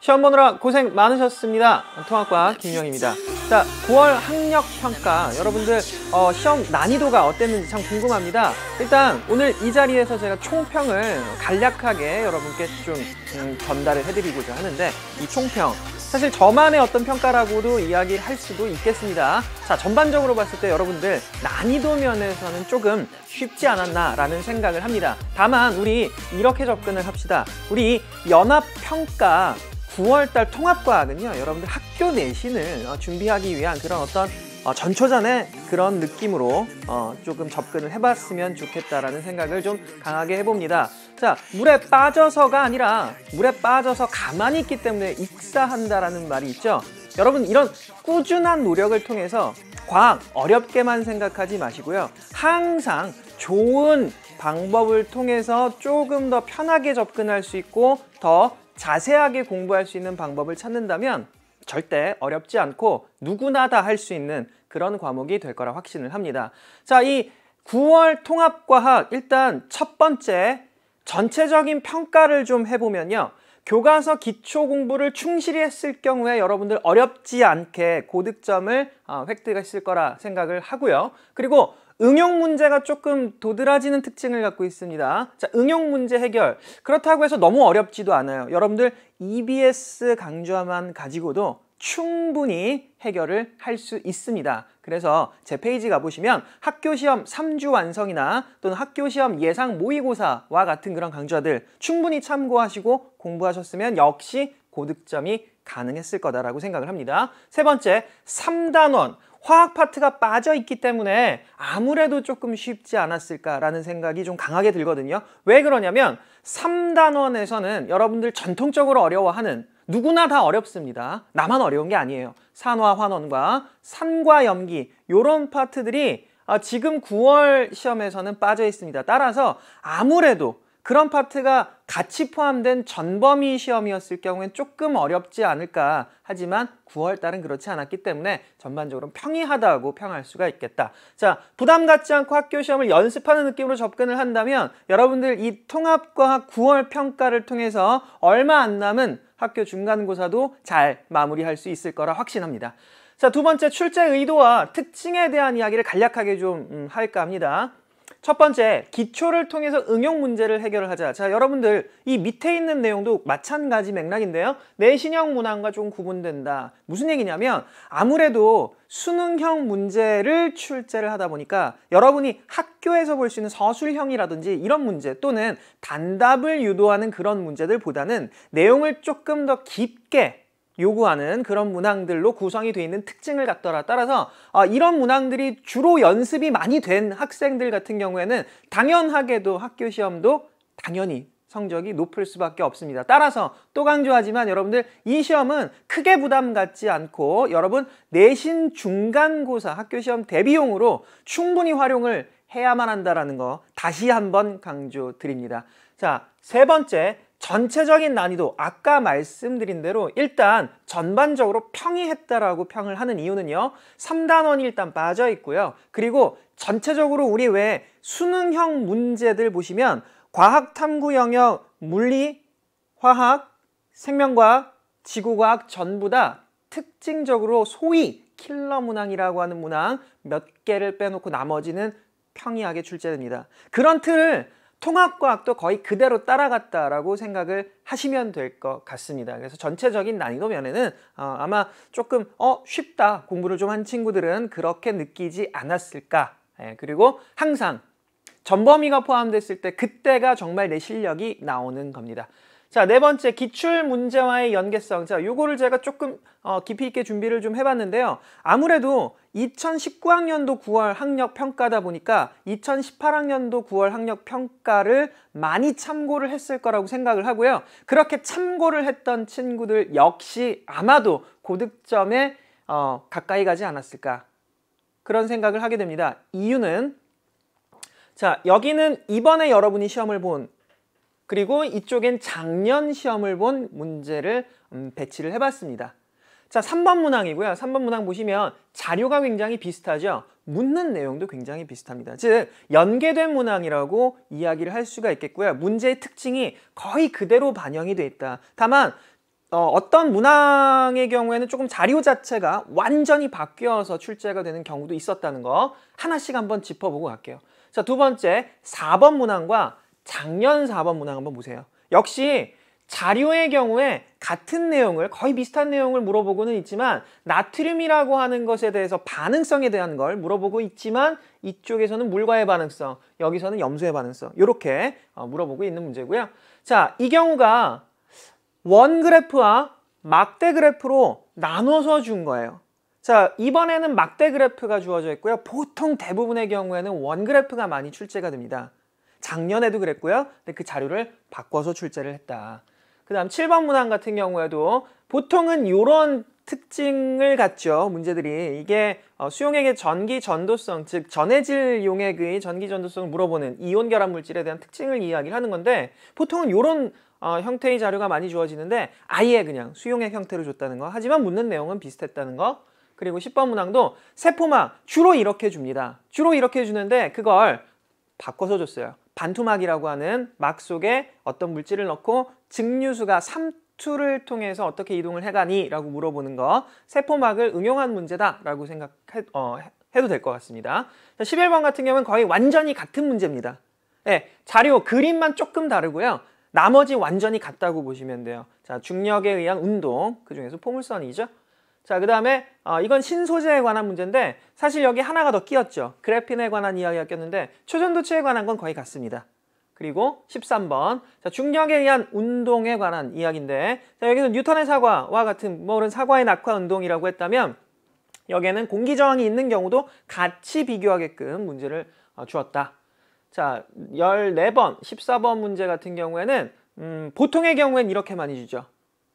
시험 보느라 고생 많으셨습니다. 통합과 김영입니다. 자, 9월 학력 평가 여러분들 어, 시험 난이도가 어땠는지 참 궁금합니다. 일단 오늘 이 자리에서 제가 총평을 간략하게 여러분께 좀 음, 전달을 해드리고자 하는데 이 총평 사실 저만의 어떤 평가라고도 이야기할 를 수도 있겠습니다. 자, 전반적으로 봤을 때 여러분들 난이도 면에서는 조금 쉽지 않았나라는 생각을 합니다. 다만 우리 이렇게 접근을 합시다. 우리 연합평가 9월달 통합과학은요, 여러분들 학교 내신을 어, 준비하기 위한 그런 어떤 어, 전초전에 그런 느낌으로 어, 조금 접근을 해봤으면 좋겠다라는 생각을 좀 강하게 해봅니다. 자, 물에 빠져서가 아니라 물에 빠져서 가만히 있기 때문에 익사한다라는 말이 있죠. 여러분 이런 꾸준한 노력을 통해서 과학 어렵게만 생각하지 마시고요. 항상 좋은 방법을 통해서 조금 더 편하게 접근할 수 있고 더 자세하게 공부할 수 있는 방법을 찾는다면 절대 어렵지 않고 누구나 다 할 수 있는 그런 과목이 될 거라 확신을 합니다. 자, 이 9월 통합과학 일단 첫 번째 전체적인 평가를 좀 해보면요. 교과서 기초 공부를 충실히 했을 경우에 여러분들 어렵지 않게 고득점을 어, 획득했을 거라 생각을 하고요. 그리고 응용 문제가 조금 도드라지는 특징을 갖고 있습니다. 자, 응용 문제 해결. 그렇다고 해서 너무 어렵지도 않아요. 여러분들 EBS 강좌만 가지고도 충분히 해결을 할 수 있습니다. 그래서 제 페이지 가보시면 학교시험 3주 완성이나 또는 학교시험 예상 모의고사와 같은 그런 강좌들 충분히 참고하시고 공부하셨으면 역시 고득점이 가능했을 거다라고 생각을 합니다. 세 번째, 3단원. 화학 파트가 빠져 있기 때문에 아무래도 조금 쉽지 않았을까라는 생각이 좀 강하게 들거든요. 왜 그러냐면 3단원에서는 여러분들 전통적으로 어려워하는 누구나 다 어렵습니다. 나만 어려운 게 아니에요. 산화 환원과 산과 염기 이런 파트들이 아, 지금 9월 시험에서는 빠져 있습니다. 따라서 아무래도 그런 파트가 같이 포함된 전범위 시험이었을 경우엔 조금 어렵지 않을까 하지만 9월 달은 그렇지 않았기 때문에 전반적으로 평이하다고 평할 수가 있겠다. 자, 부담 갖지 않고 학교 시험을 연습하는 느낌으로 접근을 한다면 여러분들 이 통합과학 9월 평가를 통해서 얼마 안 남은 학교 중간고사도 잘 마무리할 수 있을 거라 확신합니다. 자, 두 번째 출제 의도와 특징에 대한 이야기를 간략하게 좀 음, 할까 합니다. 첫 번째, 기초를 통해서 응용 문제를 해결을 하자. 자, 여러분들 이 밑에 있는 내용도 마찬가지 맥락인데요. 내신형 문항과 좀 구분된다. 무슨 얘기냐면 아무래도 수능형 문제를 출제를 하다 보니까 여러분이 학교에서 볼 수 있는 서술형이라든지 이런 문제 또는 단답을 유도하는 그런 문제들보다는 내용을 조금 더 깊게 요구하는 그런 문항들로 구성이 되어 있는 특징을 갖더라 따라서 어, 이런 문항들이 주로 연습이 많이 된 학생들 같은 경우에는 당연하게도 학교 시험도 당연히 성적이 높을 수밖에 없습니다. 따라서 또 강조하지만 여러분들 이 시험은 크게 부담 갖지 않고 여러분 내신 중간고사 학교 시험 대비용으로 충분히 활용을 해야만 한다라는 거 다시 한번 강조드립니다. 자, 세 번째 전체적인 난이도 아까 말씀드린 대로 일단 전반적으로 평이했다라고 평을 하는 이유는요 3단원이 일단 빠져 있고요 그리고 전체적으로 우리 왜 수능형 문제들 보시면 과학탐구 영역 물리, 화학, 생명과학, 지구과학 전부 다 특징적으로 소위 킬러 문항이라고 하는 문항 몇 개를 빼놓고 나머지는 평이하게 출제됩니다 그런 틀을 통합과학도 거의 그대로 따라갔다라고 생각을 하시면 될 것 같습니다. 그래서 전체적인 난이도 면에는 어, 아마 조금 어 쉽다 공부를 좀 한 친구들은 그렇게 느끼지 않았을까. 예, 그리고 항상 전범위가 포함됐을 때 그때가 정말 내 실력이 나오는 겁니다. 자, 네 번째 기출 문제와의 연계성. 자, 요거를 제가 조금 어, 깊이 있게 준비를 좀 해봤는데요. 아무래도 2019학년도 9월 학력 평가다 보니까 2018학년도 9월 학력 평가를 많이 참고를 했을 거라고 생각을 하고요. 그렇게 참고를 했던 친구들 역시 아마도 고득점에 어, 가까이 가지 않았을까 그런 생각을 하게 됩니다. 이유는 자 여기는 이번에 여러분이 시험을 본 그리고 이쪽엔 작년 시험을 본 문제를 음, 배치를 해봤습니다. 자, 3번 문항이고요. 3번 문항 보시면 자료가 굉장히 비슷하죠? 묻는 내용도 굉장히 비슷합니다. 즉, 연계된 문항이라고 이야기를 할 수가 있겠고요. 문제의 특징이 거의 그대로 반영이 돼 있다. 다만 어, 떤 문항의 경우에는 조금 자료 자체가 완전히 바뀌어서 출제가 되는 경우도 있었다는 거 하나씩 한번 짚어보고 갈게요. 자, 두 번째, 4번 문항과 작년 4번 문항 한번 보세요. 역시 자료의 경우에 같은 내용을 거의 비슷한 내용을 물어보고는 있지만 나트륨이라고 하는 것에 대해서 반응성에 대한 걸 물어보고 있지만 이쪽에서는 물과의 반응성, 여기서는 염소의 반응성 이렇게 어, 물어보고 있는 문제고요. 자, 이 경우가 원 그래프와 막대 그래프로 나눠서 준 거예요. 자, 이번에는 막대 그래프가 주어져 있고요. 보통 대부분의 경우에는 원 그래프가 많이 출제가 됩니다. 작년에도 그랬고요. 근데 그 자료를 바꿔서 출제를 했다. 그 다음 7번 문항 같은 경우에도 보통은 이런 특징을 갖죠. 문제들이. 이게 어, 수용액의 전기 전도성, 즉 전해질 용액의 전기 전도성을 물어보는 이온 결합 물질에 대한 특징을 이야기를 하는 건데 보통은 이런 어, 형태의 자료가 많이 주어지는데 아예 그냥 수용액 형태로 줬다는 거. 하지만 묻는 내용은 비슷했다는 거. 그리고 10번 문항도 세포막 주로 이렇게 줍니다. 주로 이렇게 주는데 그걸 바꿔서 줬어요. 반투막이라고 하는 막 속에 어떤 물질을 넣고 증류수가 삼투를 통해서 어떻게 이동을 해가니? 라고 물어보는 거 세포막을 응용한 문제다 라고 생각해 어, 도될 것 같습니다. 11번 같은 경우는 거의 완전히 같은 문제입니다. 네, 자료 그림만 조금 다르고요. 나머지 완전히 같다고 보시면 돼요. 자, 중력에 의한 운동, 그 중에서 포물선이죠. 자, 그 다음에 어, 이건 신소재에 관한 문제인데 사실 여기 하나가 더 끼었죠. 그래핀에 관한 이야기가 꼈는데 초전도체에 관한 건 거의 같습니다. 그리고 13번 자, 중력에 의한 운동에 관한 이야기인데 자, 여기서 뉴턴의 사과와 같은 뭐 그런 사과의 낙화 운동이라고 했다면 여기에는 공기 저항이 있는 경우도 같이 비교하게끔 문제를 어, 주었다. 자, 14번, 14번 문제 같은 경우에는 음, 보통의 경우에는 이렇게 많이 주죠.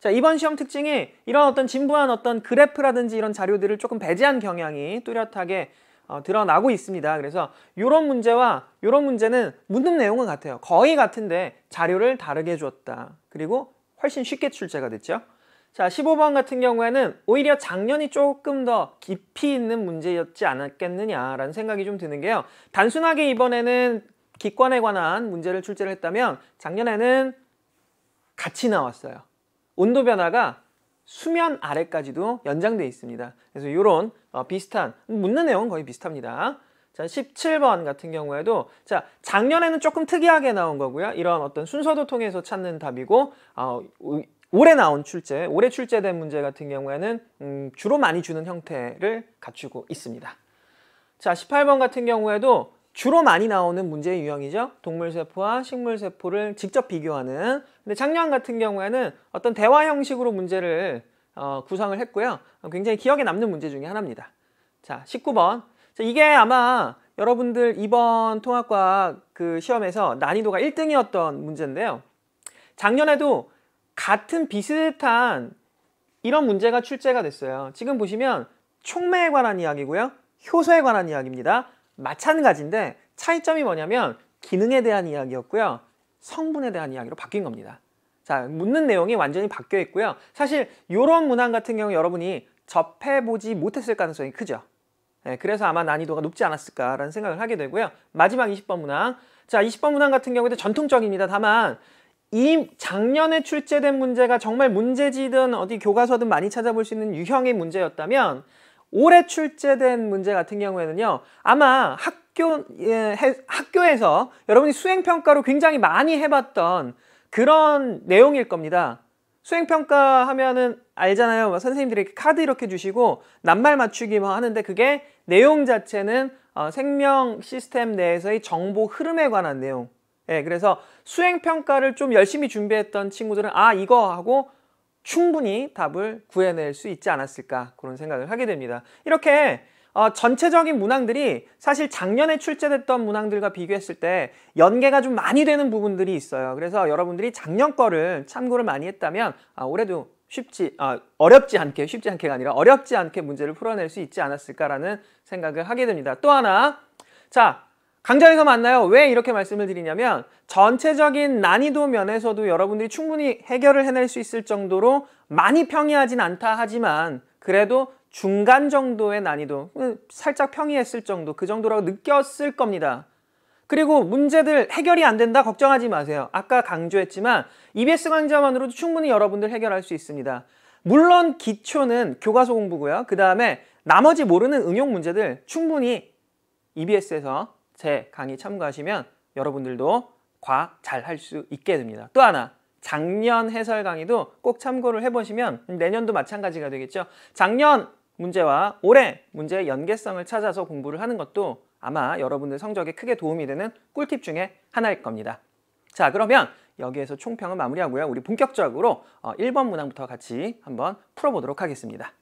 자, 이번 시험 특징이 이런 어떤 진부한 어떤 그래프라든지 이런 자료들을 조금 배제한 경향이 뚜렷하게 어, 드러나고 있습니다. 그래서 이런 문제와 이런 문제는 묻는 내용은 같아요. 거의 같은데 자료를 다르게 줬다. 그리고 훨씬 쉽게 출제가 됐죠. 자, 15번 같은 경우에는 오히려 작년이 조금 더 깊이 있는 문제였지 않았겠느냐라는 생각이 좀 드는 게요. 단순하게 이번에는 기권에 관한 문제를 출제를 했다면 작년에는 같이 나왔어요. 온도 변화가 수면 아래까지도 연장되어 있습니다. 그래서 이런 어, 비슷한 묻는 내용은 거의 비슷합니다. 자, 17번 같은 경우에도 자, 작년에는 조금 특이하게 나온 거고요. 이런 어떤 순서도 통해서 찾는 답이고 어, 올해 나온 출제, 올해 출제된 문제 같은 경우에는 음, 주로 많이 주는 형태를 갖추고 있습니다. 자, 18번 같은 경우에도 주로 많이 나오는 문제의 유형이죠. 동물세포와 식물세포를 직접 비교하는 근데 작년 같은 경우에는 어떤 대화 형식으로 문제를 어, 구상을 했고요. 어, 굉장히 기억에 남는 문제 중에 하나입니다. 자, 19번. 자, 이게 아마 여러분들 이번 통합과학 그 시험에서 난이도가 1등이었던 문제인데요. 작년에도 같은 비슷한 이런 문제가 출제가 됐어요. 지금 보시면 촉매에 관한 이야기고요. 효소에 관한 이야기입니다. 마찬가지인데 차이점이 뭐냐면 기능에 대한 이야기였고요. 성분에 대한 이야기로 바뀐 겁니다. 자, 묻는 내용이 완전히 바뀌어 있고요. 사실 이런 문항 같은 경우 여러분이 접해보지 못했을 가능성이 크죠. 네, 그래서 아마 난이도가 높지 않았을까라는 생각을 하게 되고요. 마지막 20번 문항. 자, 20번 문항 같은 경우에도 전통적입니다. 다만 이 작년에 출제된 문제가 정말 문제지든 어디 교과서든 많이 찾아볼 수 있는 유형의 문제였다면 올해 출제된 문제 같은 경우에는요. 아마 학교, 예, 해, 학교에서 여러분이 수행평가로 굉장히 많이 해봤던 그런 내용일 겁니다. 수행평가 하면은 알잖아요. 뭐 선생님들이 이렇게 카드 이렇게 주시고 낱말 맞추기 만 뭐 하는데 그게 내용 자체는 어, 생명 시스템 내에서의 정보 흐름에 관한 내용. 예, 그래서 수행평가를 좀 열심히 준비했던 친구들은 아, 이거 하고 충분히 답을 구해낼 수 있지 않았을까 그런 생각을 하게 됩니다. 이렇게 어, 전체적인 문항들이 사실 작년에 출제됐던 문항들과 비교했을 때 연계가 좀 많이 되는 부분들이 있어요. 그래서 여러분들이 작년 거를 참고를 많이 했다면 아, 올해도 쉽지 아, 어렵지 않게 쉽지 않게가 아니라 어렵지 않게 문제를 풀어낼 수 있지 않았을까라는 생각을 하게 됩니다. 또 하나 자 강좌에서 만나요. 왜 이렇게 말씀을 드리냐면 전체적인 난이도 면에서도 여러분들이 충분히 해결을 해낼 수 있을 정도로 많이 평이하진 않다 하지만 그래도 중간 정도의 난이도, 그 살짝 평이했을 정도, 그 정도라고 느꼈을 겁니다. 그리고 문제들 해결이 안 된다 걱정하지 마세요. 아까 강조했지만 EBS 강좌만으로도 충분히 여러분들 해결할 수 있습니다. 물론 기초는 교과서 공부고요. 그 다음에 나머지 모르는 응용 문제들 충분히 EBS에서 제 강의 참고하시면 여러분들도 과 잘 할 수 있게 됩니다. 또 하나 작년 해설 강의도 꼭 참고를 해보시면 내년도 마찬가지가 되겠죠. 작년 문제와 올해 문제의 연계성을 찾아서 공부를 하는 것도 아마 여러분들 성적에 크게 도움이 되는 꿀팁 중에 하나일 겁니다. 자 그러면 여기에서 총평은 마무리하고요. 우리 본격적으로 1번 어, 문항부터 같이 한번 풀어보도록 하겠습니다.